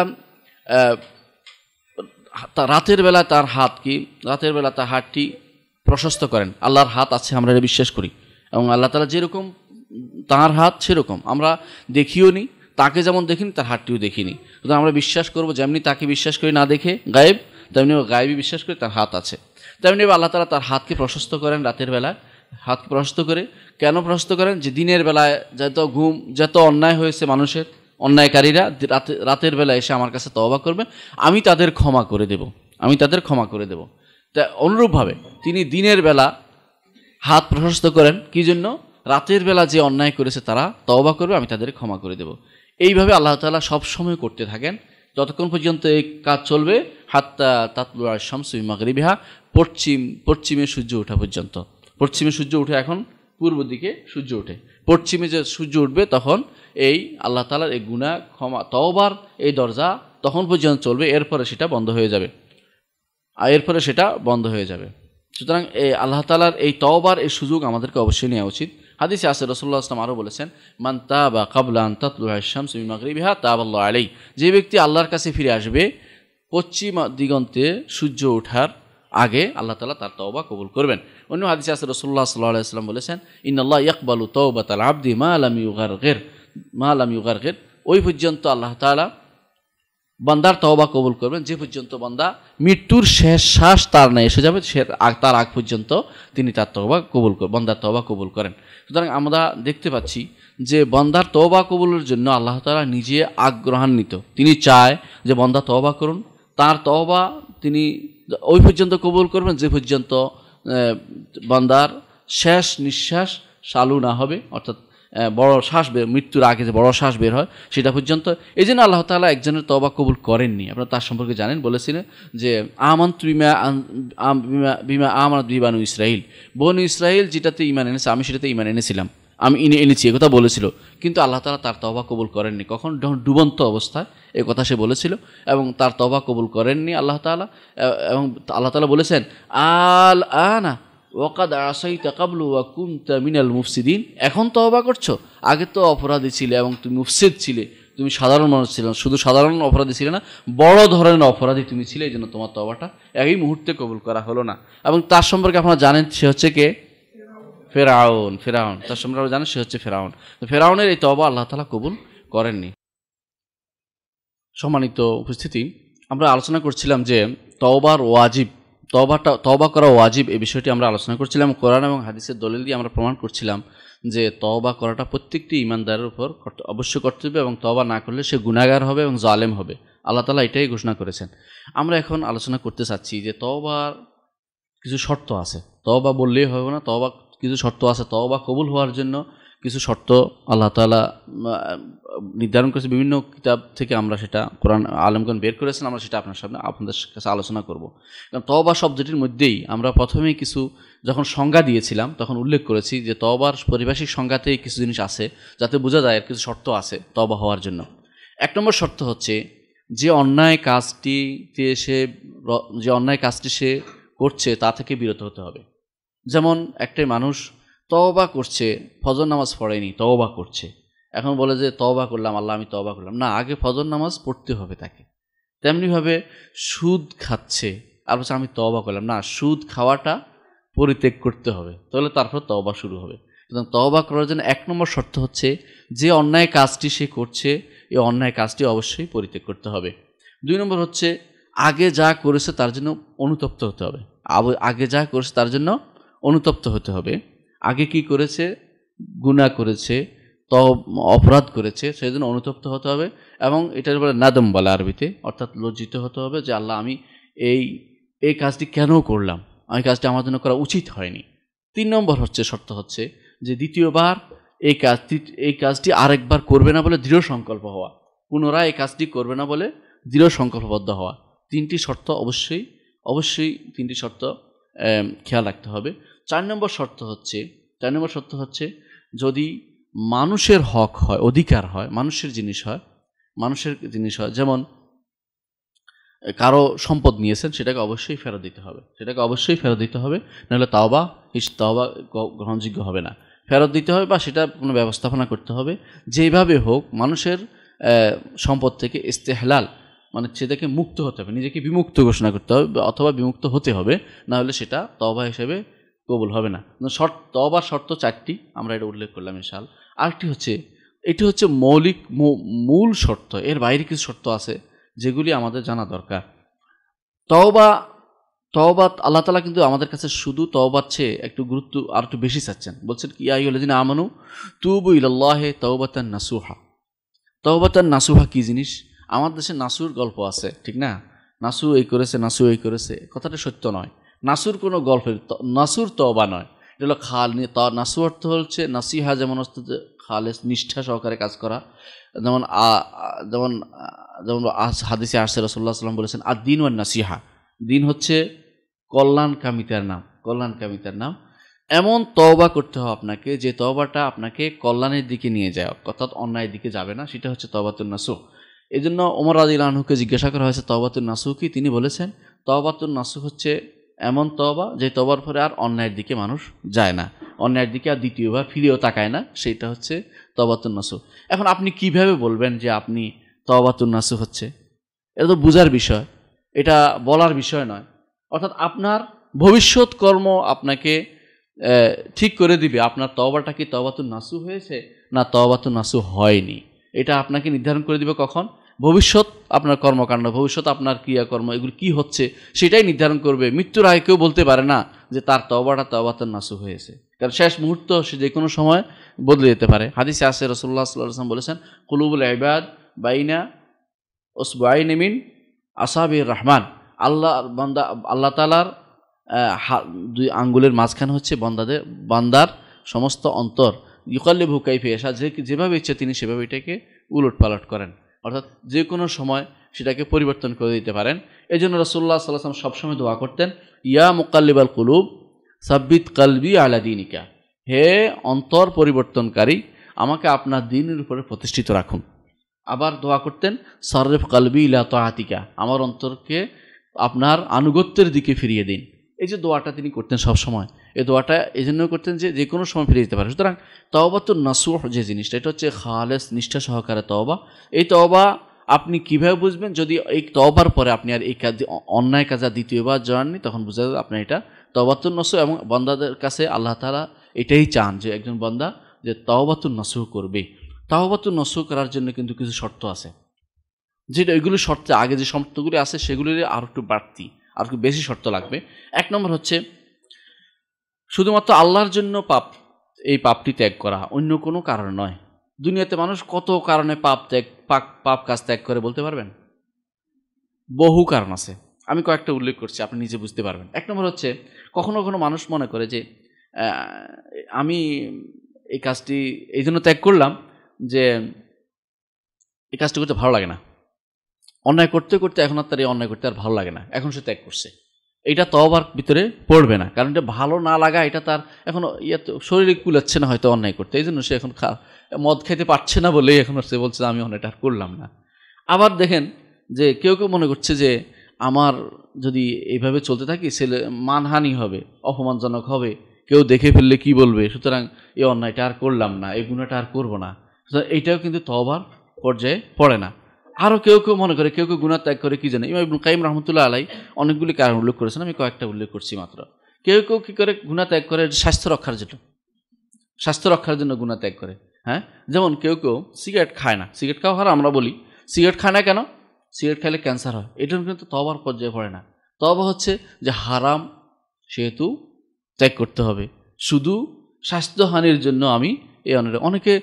রাতের বেলা তার কি রাতের বেলা তার হাতটি প্রশস্ত করেন আল্লাহর হাত আছে আমরা এটা বিশ্বাস করি এবং আল্লাহ তালা যেরকম তার হাত সেরকম আমরা দেখিও নি তাকে যেমন দেখিনি তার হাতটিও দেখিনি সুতরাং আমরা বিশ্বাস করবো যেমনি তাকে বিশ্বাস করি না দেখে গায়েব তেমনি ও গায়েবি বিশ্বাস করে তার হাত আছে তেমনি আল্লাহ তালা তার হাতকে প্রশস্ত করেন রাতের বেলায় হাত প্রশস্ত করে কেন প্রশস্ত করেন যে দিনের বেলায় যত ঘুম যত অন্যায় হয়েছে মানুষের অন্যায়কারীরা রাতে রাতের বেলায় এসে আমার কাছে তবা করবে আমি তাদের ক্ষমা করে দেব আমি তাদের ক্ষমা করে দেব তা অনুরূপভাবে তিনি দিনের বেলা হাত প্রশস্ত করেন কি জন্য রাতের বেলা যে অন্যায় করেছে তারা তওবা করবে আমি তাদের ক্ষমা করে দেব এইভাবে আল্লাহ তালা সবসময় করতে থাকেন যতক্ষণ পর্যন্ত এই কাজ চলবে হাত্তা তাতলুয়ার শামসুই মাগরিবিহা পশ্চিম পশ্চিমে সূর্য ওঠা পর্যন্ত পশ্চিমে সূর্য উঠে এখন পূর্ব দিকে সূর্য ওঠে পশ্চিমে যে সূর্য উঠবে তখন এই আল্লাহ তালার এই গুণা ক্ষমা তওবার এই দরজা তখন পর্যন্ত চলবে এরপরে সেটা বন্ধ হয়ে যাবে আর এরপরে সেটা বন্ধ হয়ে যাবে সুতরাং এই আল্লাহ তালার এই তওবার এই সুযোগ আমাদেরকে অবশ্যই নেওয়া উচিত হাদিসে আসে রসুল্লাহ আসলাম আরও বলেছেন মান তা বা কাবলান তাতলু লুহাশাম সুমি মাগরিবিহা তা আল্লাহ আলাই যে ব্যক্তি আল্লাহর কাছে ফিরে আসবে পশ্চিম দিগন্তে সূর্য ওঠার আগে আল্লাহ তালা তার তওবা কবুল করবেন অন্য হাদিস আছে রসুল্লাহ সাল্লাহ আসলাম বলেছেন ইন্নআল্লাহ ইকবালু তওবা তালা আব্দি মা আলাম ইউগার গের মা আলাম ইউগার গের ওই পর্যন্ত আল্লাহ তালা বান্দার তওবা কবুল করবেন যে পর্যন্ত বান্দা মৃত্যুর শেষ শ্বাস তার না এসে যাবে সে তার আগ পর্যন্ত তিনি তার তওবা কবুল করেন বান্দার তওবা কবুল করেন সুতরাং আমরা দেখতে পাচ্ছি যে বন্দার তওবা কবুলের জন্য আল্লাহ তালা নিজে আগ্রহান্বিত তিনি চায় যে বন্দা তওবা করুন তার তওবা তিনি ওই পর্যন্ত কবুল করবেন যে পর্যন্ত বান্দার শেষ নিঃশ্বাস চালু না হবে অর্থাৎ বড় শ্বাস বের মৃত্যুর আগে যে বড় শ্বাস বের হয় সেটা পর্যন্ত এই জন্য আল্লাহ তালা একজনের তবা কবুল করেননি আপনারা তার সম্পর্কে জানেন বলেছিলেন যে আমন্ত বিমা বিমা বিমা আমার বিবানু ইসরাইল বনু ইসরাইল যেটাতে ইমান এনেছে আমি সেটাতে ইমান এনেছিলাম আমি ইনে এনেছি কথা বলেছিল কিন্তু আল্লাহ তালা তার তবা কবুল করেননি কখন যখন ডুবন্ত অবস্থায় এ কথা সে বলেছিল এবং তার তবা কবুল করেননি আল্লাহ তালা এবং আল্লাহ তালা বলেছেন আল আনা ওকাদ আসাই তাকাবলু ওয়াকুম তামিনাল মুফসিদিন এখন তবা করছো আগে তো অপরাধী ছিলে এবং তুমি মুফসিদ ছিলে তুমি সাধারণ মানুষ ছিল না শুধু সাধারণ অপরাধী ছিলে না বড় ধরনের অপরাধী তুমি ছিলে এই জন্য তোমার তবাটা এই মুহূর্তে কবুল করা হলো না এবং তার সম্পর্কে আপনারা জানেন সে হচ্ছে কে ফেরাউন ফেরাউন তার সম্পর্কে জানেন সে হচ্ছে ফেরাউন তো ফেরাউনের এই তবা আল্লাহ তালা কবুল করেননি সম্মানিত উপস্থিতি আমরা আলোচনা করছিলাম যে তওবার ওয়াজিব তবাটা তবা করা ওয়াজিব এই বিষয়টি আমরা আলোচনা করছিলাম কোরআন এবং হাদিসের দলিল দিয়ে আমরা প্রমাণ করছিলাম যে তবা করাটা প্রত্যেকটি ইমানদারের উপর অবশ্য কর্তব্য এবং তবা না করলে সে গুণাগার হবে এবং জালেম হবে আল্লাহ তালা এটাই ঘোষণা করেছেন আমরা এখন আলোচনা করতে চাচ্ছি যে তবার কিছু শর্ত আছে তবা বললেই হবে না তবা কিছু শর্ত আছে বা কবুল হওয়ার জন্য কিছু শর্ত আল্লাহ তালা নির্ধারণ করেছে বিভিন্ন কিতাব থেকে আমরা সেটা কোরআন আলমগণ বের করেছেন আমরা সেটা আপনার সামনে আপনাদের কাছে আলোচনা করব কারণ তবা শব্দটির মধ্যেই আমরা প্রথমেই কিছু যখন সংজ্ঞা দিয়েছিলাম তখন উল্লেখ করেছি যে তবার পারিভাষিক সংজ্ঞাতেই কিছু জিনিস আছে যাতে বোঝা যায় কিছু শর্ত আছে তবা হওয়ার জন্য এক নম্বর শর্ত হচ্ছে যে অন্যায় কাজটিতে সে যে অন্যায় কাজটি সে করছে তা থেকে বিরত হতে হবে যেমন একটা মানুষ তওবা করছে ফজর নামাজ পড়েনি তওবা করছে এখন বলে যে তওবা করলাম আল্লাহ আমি তওবা করলাম না আগে ফজর নামাজ পড়তে হবে তাকে তেমনিভাবে সুদ খাচ্ছে আর বলছে আমি তওবা করলাম না সুদ খাওয়াটা পরিত্যাগ করতে হবে তাহলে তারপর তওবা শুরু হবে সুতরাং তওবা করার জন্য এক নম্বর শর্ত হচ্ছে যে অন্যায় কাজটি সে করছে এই অন্যায় কাজটি অবশ্যই পরিত্যাগ করতে হবে দুই নম্বর হচ্ছে আগে যা করেছে তার জন্য অনুতপ্ত হতে হবে আগে যা করেছে তার জন্য অনুতপ্ত হতে হবে আগে কি করেছে গুণা করেছে ত অপরাধ করেছে সেই জন্য অনুতপ্ত হতে হবে এবং এটার বলে নাদম বলে আরবিতে অর্থাৎ লজ্জিত হতে হবে যে আল্লাহ আমি এই এই কাজটি কেন করলাম আমি কাজটি আমার জন্য করা উচিত হয়নি তিন নম্বর হচ্ছে শর্ত হচ্ছে যে দ্বিতীয়বার এই কাজটি এই কাজটি আরেকবার করবে না বলে দৃঢ় সংকল্প হওয়া পুনরায় এই কাজটি করবে না বলে দৃঢ় সংকল্পবদ্ধ হওয়া তিনটি শর্ত অবশ্যই অবশ্যই তিনটি শর্ত খেয়াল রাখতে হবে চার নম্বর শর্ত হচ্ছে চার নম্বর শর্ত হচ্ছে যদি মানুষের হক হয় অধিকার হয় মানুষের জিনিস হয় মানুষের জিনিস হয় যেমন কারো সম্পদ নিয়েছেন সেটাকে অবশ্যই ফেরত দিতে হবে সেটাকে অবশ্যই ফেরত দিতে হবে নাহলে তাওবা হিস তাওবা গ্রহণযোগ্য হবে না ফেরত দিতে হবে বা সেটা কোনো ব্যবস্থাপনা করতে হবে যেভাবে হোক মানুষের সম্পদ থেকে ইস্তেহলাল মানে সেটাকে মুক্ত হতে হবে নিজেকে বিমুক্ত ঘোষণা করতে হবে অথবা বিমুক্ত হতে হবে নাহলে সেটা তবা হিসেবে কবুল হবে না শর্ত তবা শর্ত চারটি আমরা এটা উল্লেখ করলাম ইনশাল আরেকটি হচ্ছে এটি হচ্ছে মৌলিক মূল শর্ত এর বাইরে কিছু শর্ত আছে যেগুলি আমাদের জানা দরকার তওবা তওবাত আল্লাহ তালা কিন্তু আমাদের কাছে শুধু তওবাত চেয়ে একটু গুরুত্ব আর একটু বেশি চাচ্ছেন বলছেন কি আইলাদিন আমানু তুবু ইল্লাহে তওবাতান নাসুহা তওবাতান নাসুহা কি জিনিস আমার দেশে নাসুর গল্প আছে ঠিক না নাসু এই করেছে নাসু এই করেছে কথাটা সত্য নয় নাসুর কোনো গল্পের নাসুর তবা নয় এটা হলো খাল তা নাসুর অর্থ হচ্ছে নাসিহা যেমন অর্থ খালে নিষ্ঠা সহকারে কাজ করা যেমন যেমন যেমন হাদিসে আসছে রসল্লাহ সাল্লাম বলেছেন আর দিন ওয়ান নাসিহা দিন হচ্ছে কল্যাণকামিতার নাম কল্যাণকামিতার নাম এমন তওবা করতে হবে আপনাকে যে তওবাটা আপনাকে কল্যাণের দিকে নিয়ে যায় অর্থাৎ অন্যায়ের দিকে যাবে না সেটা হচ্ছে তওবাতুল নাসু এই জন্য ওমর আদিল আনহুকে জিজ্ঞাসা করা হয়েছে তওবাতুল নাসু কি তিনি বলেছেন তওবাতুল নাসু হচ্ছে এমন তবা যে তবার পরে আর অন্যায়ের দিকে মানুষ যায় না অন্যায়ের দিকে আর দ্বিতীয়বার ফিরেও তাকায় না সেইটা হচ্ছে তবাতুন্নাসু এখন আপনি কিভাবে বলবেন যে আপনি তবাতুন্নাসু হচ্ছে এটা তো বোঝার বিষয় এটা বলার বিষয় নয় অর্থাৎ আপনার ভবিষ্যৎ কর্ম আপনাকে ঠিক করে দিবে আপনার তবাটা কি তবাতুন নাসু হয়েছে না তবাতুন নাসু হয়নি এটা আপনাকে নির্ধারণ করে দিবে কখন ভবিষ্যৎ আপনার কর্মকাণ্ড ভবিষ্যৎ আপনার ক্রিয়াকর্ম এগুলো কি হচ্ছে সেটাই নির্ধারণ করবে মৃত্যুর আগে কেউ বলতে পারে না যে তার তবাটা তবাতার নাসু হয়েছে কারণ শেষ মুহূর্ত সে যে কোনো সময় বদলে যেতে পারে হাদিসে আসে রসল্লাহ সাল্লাম বলেছেন কুলুবুল আহবাদ বাইনা ওসবাইনমিন আসাবির রহমান আল্লাহ বান্দা আল্লাহ তালার দুই আঙ্গুলের মাঝখানে হচ্ছে বন্দাদের বান্দার সমস্ত অন্তর ইকল্লে ভুকাইফে এসা যে যেভাবে ইচ্ছে তিনি সেভাবে এটাকে উলট পালট করেন অর্থাৎ যে কোনো সময় সেটাকে পরিবর্তন করে দিতে পারেন এই জন্য রসোল্লা সাল্লাম সবসময় দোয়া করতেন ইয়া মুকাল্লিবাল কুলুব সাব্বিত কালবি আলাদিনিকা হে অন্তর পরিবর্তনকারী আমাকে আপনার দিনের উপরে প্রতিষ্ঠিত রাখুন আবার দোয়া করতেন সাররেফ কালবি ইলা তাহাতিকা আমার অন্তরকে আপনার আনুগত্যের দিকে ফিরিয়ে দিন এই যে দোয়াটা তিনি করতেন সবসময় এই দোয়াটা এই জন্য করতেন যে যে কোনো সময় ফিরে যেতে পারে সুতরাং তওবা তো নাসুহ যে জিনিসটা এটা হচ্ছে খালেস নিষ্ঠা সহকারে তওবা এই তওবা আপনি কীভাবে বুঝবেন যদি এই তওবার পরে আপনি আর এই কাজ অন্যায় কাজ আর দ্বিতীয়বার জয়াননি তখন বোঝা যাবে আপনার এটা তওবাতুন নসু এবং বন্দাদের কাছে আল্লাহ তালা এটাই চান যে একজন বন্দা যে তওবাতুন নসু করবে তওবাতুন নসু করার জন্য কিন্তু কিছু শর্ত আছে যেটা এগুলো শর্তে আগে যে শর্তগুলি আছে সেগুলির আরও একটু বাড়তি আর একটু বেশি শর্ত লাগবে এক নম্বর হচ্ছে শুধুমাত্র আল্লাহর জন্য পাপ এই পাপটি ত্যাগ করা অন্য কোনো কারণ নয় দুনিয়াতে মানুষ কত কারণে পাপ ত্যাগ পাপ পাপ কাজ ত্যাগ করে বলতে পারবেন বহু কারণ আছে আমি কয়েকটা উল্লেখ করছি আপনি নিজে বুঝতে পারবেন এক নম্বর হচ্ছে কখনো কখনো মানুষ মনে করে যে আমি এই কাজটি এই জন্য ত্যাগ করলাম যে এই কাজটি করতে ভালো লাগে না অন্যায় করতে করতে এখন আর তার এই অন্যায় করতে আর ভালো লাগে না এখন সে ত্যাগ করছে এটা তবার ভিতরে পড়বে না কারণ এটা ভালো না লাগা এটা তার এখন ইয়ে তো শরীরে কুলাচ্ছে না হয়তো অন্যায় করতে এই জন্য সে এখন খা মদ খেতে পারছে না বলেই এখন সে বলছে আমি অন্যায়টা আর করলাম না আবার দেখেন যে কেউ কেউ মনে করছে যে আমার যদি এইভাবে চলতে থাকি ছেলে মানহানি হবে অপমানজনক হবে কেউ দেখে ফেললে কি বলবে সুতরাং এই অন্যায়টা আর করলাম না এই গুণাটা আর করবো না এইটাও কিন্তু তবার পর্যায়ে পড়ে না আরও কেউ কেউ মনে করে কেউ কেউ গুণা ত্যাগ করে কি জানে ইমাম কাইম রহমতুল্লাহ আলাই অনেকগুলি কারণ উল্লেখ করেছেন আমি কয়েকটা উল্লেখ করছি মাত্র কেউ কেউ কী করে গুণা ত্যাগ করে স্বাস্থ্য রক্ষার জন্য স্বাস্থ্য রক্ষার জন্য গুণা ত্যাগ করে হ্যাঁ যেমন কেউ কেউ সিগারেট খায় না সিগারেট খাওয়া হয় আমরা বলি সিগারেট খায় না কেন সিগারেট খাইলে ক্যান্সার হয় এটা কিন্তু তবার পর্যায়ে পড়ে না তবা হচ্ছে যে হারাম সেহেতু ত্যাগ করতে হবে শুধু স্বাস্থ্যহানির জন্য আমি এই অনেক অনেকে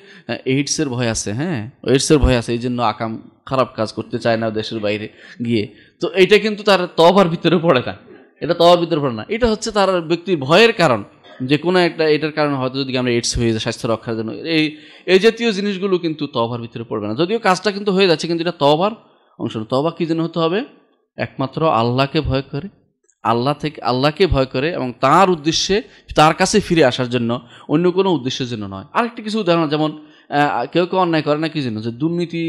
এইডসের ভয় আছে হ্যাঁ এইডসের ভয় আছে এই জন্য আকাম খারাপ কাজ করতে চায় না দেশের বাইরে গিয়ে তো এইটা কিন্তু তার তবার ভিতরে পড়ে না এটা তবার ভিতরে পড়ে না এটা হচ্ছে তার ব্যক্তির ভয়ের কারণ যে কোনো একটা এটার কারণে হয়তো যদি আমরা এইডস হয়ে যায় স্বাস্থ্য রক্ষার জন্য এই এই জাতীয় জিনিসগুলো কিন্তু তবার ভিতরে পড়বে না যদিও কাজটা কিন্তু হয়ে যাচ্ছে কিন্তু এটা তবার অংশ তবা কী জন্য হতে হবে একমাত্র আল্লাহকে ভয় করে আল্লাহ থেকে আল্লাহকে ভয় করে এবং তার উদ্দেশ্যে তার কাছে ফিরে আসার জন্য অন্য কোনো উদ্দেশ্যের জন্য নয় আরেকটি কিছু উদাহরণ যেমন কেউ কেউ অন্যায় করে না কি জন্য যে দুর্নীতি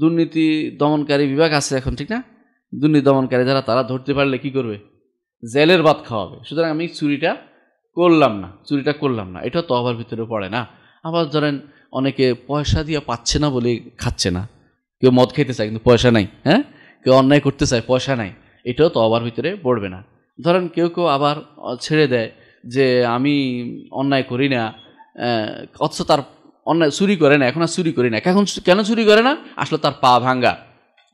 দুর্নীতি দমনকারী বিভাগ আছে এখন ঠিক না দুর্নীতি দমনকারী যারা তারা ধরতে পারলে কি করবে জেলের ভাত খাওয়াবে সুতরাং আমি চুরিটা করলাম না চুরিটা করলাম না এটা তহবার ভিতরে পড়ে না আবার ধরেন অনেকে পয়সা দিয়ে পাচ্ছে না বলে খাচ্ছে না কেউ মদ খেতে চায় কিন্তু পয়সা নাই হ্যাঁ কেউ অন্যায় করতে চায় পয়সা নাই এটাও তো আবার ভিতরে পড়বে না ধরেন কেউ কেউ আবার ছেড়ে দেয় যে আমি অন্যায় করি না অথচ তার অন্যায় চুরি করে না এখন আর চুরি করি না এখন কেন চুরি করে না আসলে তার পা ভাঙ্গা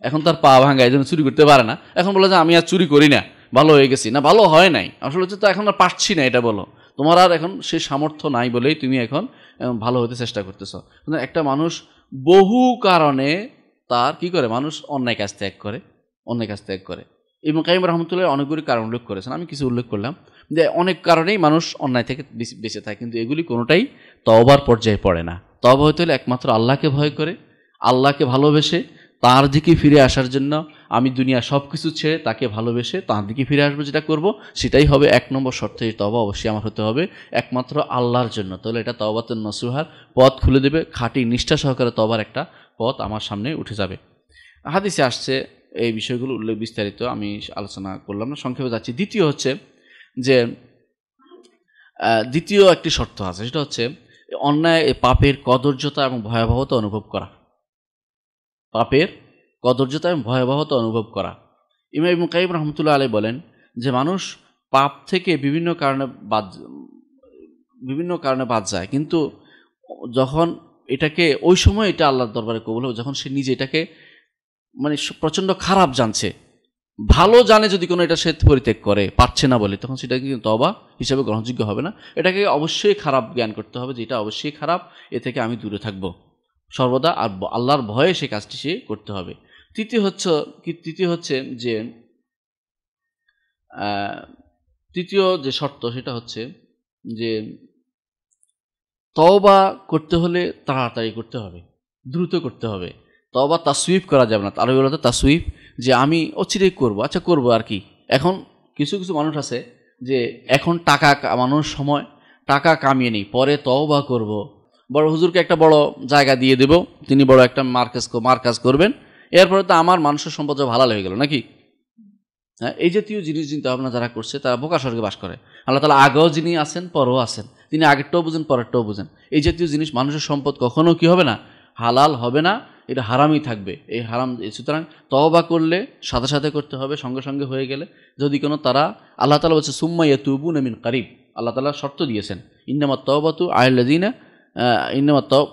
এখন তার পা ভাঙ্গা এই জন্য চুরি করতে পারে না এখন বলে যে আমি আর চুরি করি না ভালো হয়ে গেছি না ভালো হয় নাই আসলে হচ্ছে তো এখন আর পারছি না এটা বলো তোমার আর এখন সে সামর্থ্য নাই বলেই তুমি এখন ভালো হতে চেষ্টা করতেছ একটা মানুষ বহু কারণে তার কি করে মানুষ অন্যায় কাজ ত্যাগ করে অন্যায় কাজ ত্যাগ করে এবং কাইম রহমতুল্লাহ অনেকগুলি কারণ উল্লেখ করেছেন আমি কিছু উল্লেখ করলাম যে অনেক কারণেই মানুষ অন্যায় থেকে বেঁচে থাকে কিন্তু এগুলি কোনোটাই তওবার পর্যায়ে পড়ে না তব হতে হলে একমাত্র আল্লাহকে ভয় করে আল্লাহকে ভালোবেসে তার দিকে ফিরে আসার জন্য আমি দুনিয়া সব কিছু ছেড়ে তাকে ভালোবেসে তার দিকে ফিরে আসবো যেটা করব সেটাই হবে এক নম্বর শর্তে তবা অবশ্যই আমার হতে হবে একমাত্র আল্লাহর জন্য তাহলে এটা তবাতের নসুহার পথ খুলে দেবে খাঁটি নিষ্ঠা সহকারে তবার একটা পথ আমার সামনে উঠে যাবে হাদিসে আসছে এই বিষয়গুলো উল্লেখ বিস্তারিত আমি আলোচনা করলাম না সংক্ষেপে যাচ্ছি দ্বিতীয় হচ্ছে যে দ্বিতীয় একটি শর্ত আছে সেটা হচ্ছে অন্যায় পাপের কদর্যতা এবং ভয়াবহতা অনুভব করা পাপের কদর্যতা এবং ভয়াবহতা অনুভব করা ইমাই ইবন কাইম রহমতুল্লাহ আলী বলেন যে মানুষ পাপ থেকে বিভিন্ন কারণে বাদ বিভিন্ন কারণে বাদ যায় কিন্তু যখন এটাকে ওই সময় এটা আল্লাহর দরবারে কবুল হবে যখন সে নিজে এটাকে মানে প্রচণ্ড খারাপ জানছে ভালো জানে যদি কোনো এটা সে পরিত্যাগ করে পারছে না বলে তখন সেটা কিন্তু তবা হিসাবে গ্রহণযোগ্য হবে না এটাকে অবশ্যই খারাপ জ্ঞান করতে হবে যে এটা অবশ্যই খারাপ এ থেকে আমি দূরে থাকব সর্বদা আর আল্লাহর ভয়ে সে কাজটি সে করতে হবে তৃতীয় হচ্ছে কি তৃতীয় হচ্ছে যে তৃতীয় যে শর্ত সেটা হচ্ছে যে তওবা করতে হলে তাড়াতাড়ি করতে হবে দ্রুত করতে হবে তবা তাসুইফ করা যাবে না আরবি বলতে তাসুইফ যে আমি অচিরেই করব আচ্ছা করব আর কি এখন কিছু কিছু মানুষ আছে যে এখন টাকা কামানোর সময় টাকা কামিয়ে নিই পরে তওবা করব। বড় হুজুরকে একটা বড় জায়গা দিয়ে দেব তিনি বড় একটা মার্কেজ মার্কাজ করবেন এরপরে তো আমার মানুষের সম্পদ ভালো হয়ে গেল নাকি হ্যাঁ এই জাতীয় জিনিস চিন্তা ভাবনা যারা করছে তারা বোকা স্বর্গে বাস করে আল্লাহ তালা আগেও যিনি আছেন পরও আছেন তিনি আগেরটাও বুঝেন পরেরটাও বুঝেন এই জাতীয় জিনিস মানুষের সম্পদ কখনো কি হবে না হালাল হবে না এটা হারামই থাকবে এই হারাম সুতরাং তবা করলে সাথে সাথে করতে হবে সঙ্গে সঙ্গে হয়ে গেলে যদি কোনো তারা আল্লাহ তালা বলছে সুম্মা ইয়াতুবু নমিন কারিব আল্লাহ তালা শর্ত দিয়েছেন ইন্নামা তওবাতু আয়লাদিনা ইন্নামা তব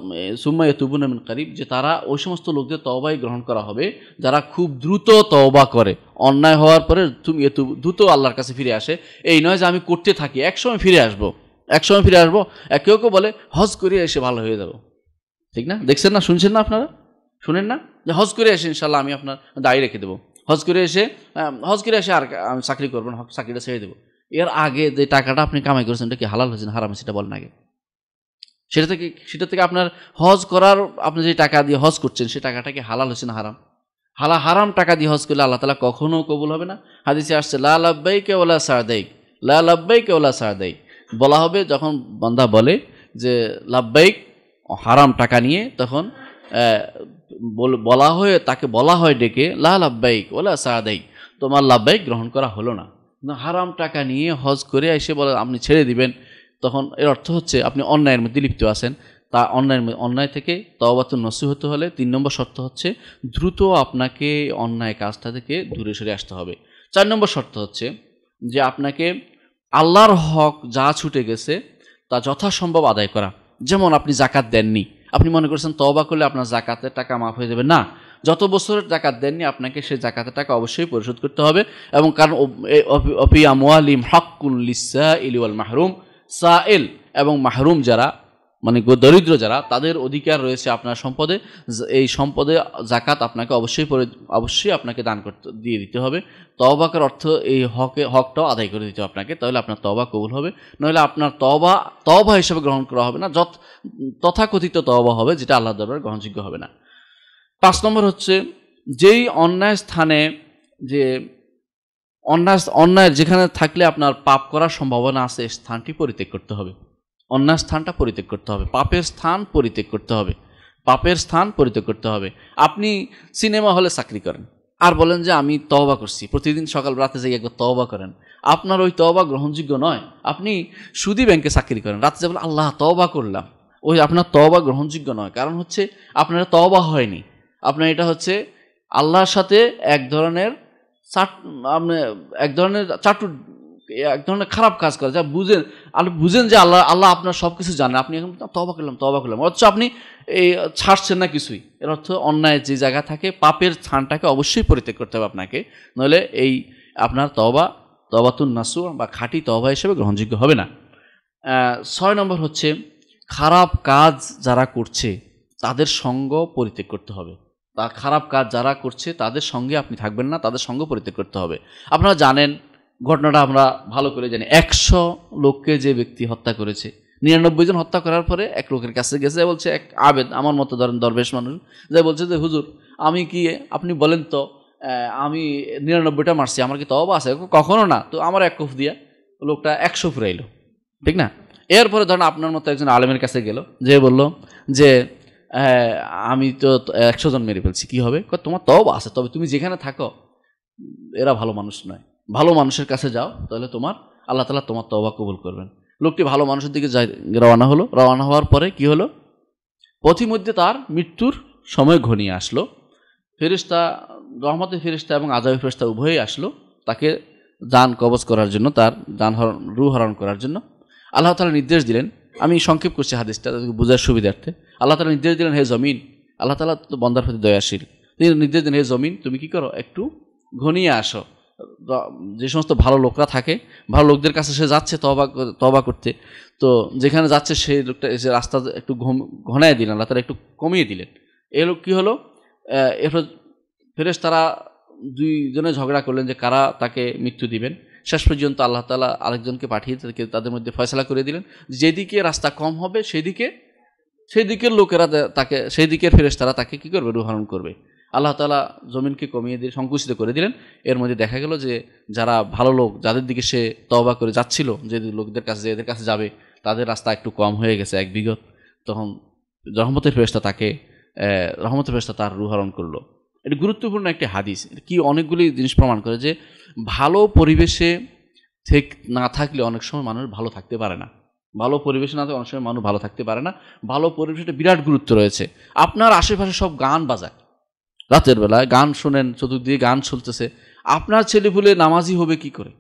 সুম্মা ইয়াতুবু নমিন কারিব যে তারা ওই সমস্ত লোকদের তবাই গ্রহণ করা হবে যারা খুব দ্রুত তবা করে অন্যায় হওয়ার পরে তুমি ইয়াতুবু দ্রুত আল্লাহর কাছে ফিরে আসে এই নয় যে আমি করতে থাকি একসময় ফিরে আসবো একসময় ফিরে আসবো কেউ কেউ বলে হজ করিয়া এসে ভালো হয়ে যাবো ঠিক না দেখছেন না শুনছেন না আপনারা শুনেন না যে হজ করে এসে ইনশাল্লাহ আমি আপনার দায়ী রেখে দেবো হজ করে এসে হজ করে এসে আর আমি চাকরি করবো না চাকরিটা ছেড়ে দেবো এর আগে যে টাকাটা আপনি কামাই করেছেন এটা কি হালাল হয়েছেন হারাম সেটা বলেন আগে সেটা থেকে সেটা থেকে আপনার হজ করার আপনি যে টাকা দিয়ে হজ করছেন সে কি হালাল হয়েছে না হারাম হালা হারাম টাকা দিয়ে হজ করলে আল্লাহ তালা কখনও কবুল হবে না হাদিসে আসছে লাল কে ওলা সারদাইক লাল কে ওলা সারদাইক বলা হবে যখন বন্ধা বলে যে লাব্বাইক হারাম টাকা নিয়ে তখন বলা হয়ে তাকে বলা হয় ডেকে লা লাব্বাইক ওলা সাদাইক তোমার লাব্বাইক গ্রহণ করা হলো না হারাম টাকা নিয়ে হজ করে এসে বলে আপনি ছেড়ে দিবেন তখন এর অর্থ হচ্ছে আপনি অন্যায়ের মধ্যে লিপ্ত আছেন তা অন্যায়ের অন্যায় থেকে তবাত নসি হতে হলে তিন নম্বর শর্ত হচ্ছে দ্রুত আপনাকে অন্যায় কাজটা থেকে দূরে সরে আসতে হবে চার নম্বর শর্ত হচ্ছে যে আপনাকে আল্লাহর হক যা ছুটে গেছে তা যথাসম্ভব আদায় করা যেমন আপনি জাকাত দেননি আপনি মনে করছেন তবা করলে আপনার জাকাতের টাকা মাফ হয়ে যাবে না যত বছরের জাকাত দেননি আপনাকে সেই জাকাতের টাকা অবশ্যই পরিশোধ করতে হবে এবং কারণ মোয়ালিম হকুল লিসা ইলিওয়াল মাহরুম সাইল এবং মাহরুম যারা মানে দরিদ্র যারা তাদের অধিকার রয়েছে আপনার সম্পদে এই সম্পদে জাকাত আপনাকে অবশ্যই অবশ্যই আপনাকে দান করতে দিয়ে দিতে হবে তবাকের অর্থ এই হকে হকটাও আদায় করে দিতে হবে আপনাকে তাহলে আপনার তবা কবুল হবে নইলে আপনার তবা তবা হিসেবে গ্রহণ করা হবে না যত তথাকথিত তবা হবে যেটা আল্লাহ দরবার গ্রহণযোগ্য হবে না পাঁচ নম্বর হচ্ছে যেই অন্যায় স্থানে যে অন্যায় অন্যায় যেখানে থাকলে আপনার পাপ করার সম্ভাবনা আছে স্থানটি পরিত্যাগ করতে হবে অন্যায় স্থানটা পরিত্যাগ করতে হবে পাপের স্থান পরিত্যাগ করতে হবে পাপের স্থান পরিত্যাগ করতে হবে আপনি সিনেমা হলে চাকরি করেন আর বলেন যে আমি তওবা করছি প্রতিদিন সকাল রাতে যাই একবার তওবা করেন আপনার ওই তওবা গ্রহণযোগ্য নয় আপনি সুদি ব্যাংকে চাকরি করেন রাতে যাবেন আল্লাহ তওবা করলাম ওই আপনার তওবা গ্রহণযোগ্য নয় কারণ হচ্ছে আপনার তওবা হয়নি আপনার এটা হচ্ছে আল্লাহর সাথে এক ধরনের চাট এক ধরনের চাটু এক ধরনের খারাপ কাজ করে যা বুঝেন আপনি বুঝেন যে আল্লাহ আল্লাহ আপনার সব কিছু জানেন আপনি এখন তবা করলাম তবা করলাম অথচ আপনি এই ছাড়ছেন না কিছুই এর অর্থ অন্যায় যে জায়গা থাকে পাপের স্থানটাকে অবশ্যই পরিত্যাগ করতে হবে আপনাকে নইলে এই আপনার তবা তবাতুন নাসু বা খাঁটি তবা হিসেবে গ্রহণযোগ্য হবে না ছয় নম্বর হচ্ছে খারাপ কাজ যারা করছে তাদের সঙ্গ পরিত্যাগ করতে হবে তা খারাপ কাজ যারা করছে তাদের সঙ্গে আপনি থাকবেন না তাদের সঙ্গ পরিত্যাগ করতে হবে আপনারা জানেন ঘটনাটা আমরা ভালো করে জানি একশো লোককে যে ব্যক্তি হত্যা করেছে নিরানব্বই জন হত্যা করার পরে এক লোকের কাছে গেছে বলছে এক আবেদ আমার মতো ধরেন দরবেশ মানুষ যাই বলছে যে হুজুর আমি কি আপনি বলেন তো আমি নিরানব্বইটা মারছি আমার কি তবা আছে কখনো না তো আমার এক কুফ দিয়া লোকটা একশো ফুরাইলো ঠিক না এরপরে ধরেন আপনার মতো একজন আলেমের কাছে গেল যে বলল যে আমি তো একশো জন মেরে ফেলছি কী হবে তোমার তব আছে তবে তুমি যেখানে থাকো এরা ভালো মানুষ নয় ভালো মানুষের কাছে যাও তাহলে তোমার আল্লাহ তালা তোমার তবা কবুল করবেন লোকটি ভালো মানুষের দিকে যাই রওনা হলো রওনা হওয়ার পরে কি হলো পথিমধ্যে তার মৃত্যুর সময় ঘনিয়ে আসলো ফেরিস্তা রহমতে ফেরিস্তা এবং আজাবি ফেরিস্তা উভয়ই আসলো তাকে যান কবজ করার জন্য তার যান হরণ রু হরণ করার জন্য আল্লাহ তালা নির্দেশ দিলেন আমি সংক্ষেপ করছি হাদিসটা তাদেরকে বোঝার সুবিধার্থে আল্লাহ তালা নির্দেশ দিলেন হে জমিন আল্লাহ তালা তো বন্দার প্রতি দয়াশীল তিনি নির্দেশ দিলেন হে জমিন তুমি কি করো একটু ঘনিয়ে আসো যে সমস্ত ভালো লোকরা থাকে ভালো লোকদের কাছে সে যাচ্ছে তবা তবা করতে তো যেখানে যাচ্ছে সেই লোকটা এসে রাস্তা একটু ঘনায় দিলেন তারা একটু কমিয়ে দিলেন এ লোক কী হলো এরপর ফেরেস তারা দুইজনে ঝগড়া করলেন যে কারা তাকে মৃত্যু দিবেন শেষ পর্যন্ত আল্লাহ তালা আরেকজনকে পাঠিয়ে তাদেরকে তাদের মধ্যে ফয়সলা করে দিলেন যেদিকে রাস্তা কম হবে সেদিকে সেই দিকের লোকেরা তাকে সেই দিকের ফেরেস তারা তাকে কী করবে রুহারণ করবে আল্লাহ তালা জমিনকে কমিয়ে দিয়ে সংকুচিত করে দিলেন এর মধ্যে দেখা গেল যে যারা ভালো লোক যাদের দিকে সে তবা করে যাচ্ছিল যে লোকদের কাছে যে এদের কাছে যাবে তাদের রাস্তা একটু কম হয়ে গেছে এক বিগত তখন রহমতের ফেরস্তা তাকে রহমতের ফেরস্তা তার রুহরণ করলো এটা গুরুত্বপূর্ণ একটি হাদিস কি অনেকগুলি জিনিস প্রমাণ করে যে ভালো পরিবেশে ঠিক না থাকলে অনেক সময় মানুষ ভালো থাকতে পারে না ভালো পরিবেশে না থাকলে অনেক সময় মানুষ ভালো থাকতে পারে না ভালো পরিবেশে বিরাট গুরুত্ব রয়েছে আপনার আশেপাশে সব গান বাজায় রাতের বেলায় গান শোনেন চতুর্দিকে গান শুনতেছে আপনার ছেলেপুলে নামাজি হবে কি করে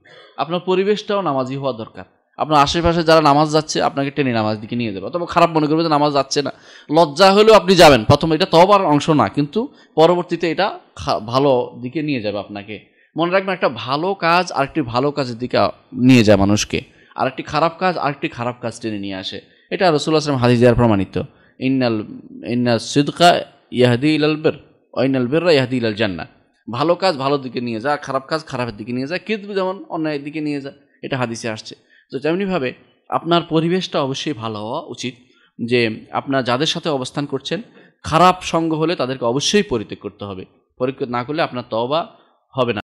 আপনার পরিবেশটাও নামাজি হওয়া দরকার আপনার আশেপাশে যারা নামাজ যাচ্ছে আপনাকে টেনে নামাজ দিকে নিয়ে যাবে অথবা খারাপ মনে করবে যে নামাজ যাচ্ছে না লজ্জা হলেও আপনি যাবেন প্রথমে এটা তবার অংশ না কিন্তু পরবর্তীতে এটা ভালো দিকে নিয়ে যাবে আপনাকে মনে রাখবেন একটা ভালো কাজ আরেকটি ভালো কাজের দিকে নিয়ে যায় মানুষকে আরেকটি খারাপ কাজ আরেকটি খারাপ কাজ টেনে নিয়ে আসে এটা রসুল আসলাম হাজি দেওয়ার প্রমাণিত ইন্নাল ইন্নাল সিদকা ইয়াহদি ইলালবের অইনাল বেররা ইয়াহদি ইলাল জান্না ভালো কাজ ভালো দিকে নিয়ে যা খারাপ কাজ খারাপের দিকে নিয়ে যা কিন্তু যেমন অন্যায়ের দিকে নিয়ে যা এটা হাদিসে আসছে তো তেমনিভাবে আপনার পরিবেশটা অবশ্যই ভালো হওয়া উচিত যে আপনার যাদের সাথে অবস্থান করছেন খারাপ সঙ্গ হলে তাদেরকে অবশ্যই পরিত্যাগ করতে হবে পরিত্যাগ না করলে আপনার তবা হবে না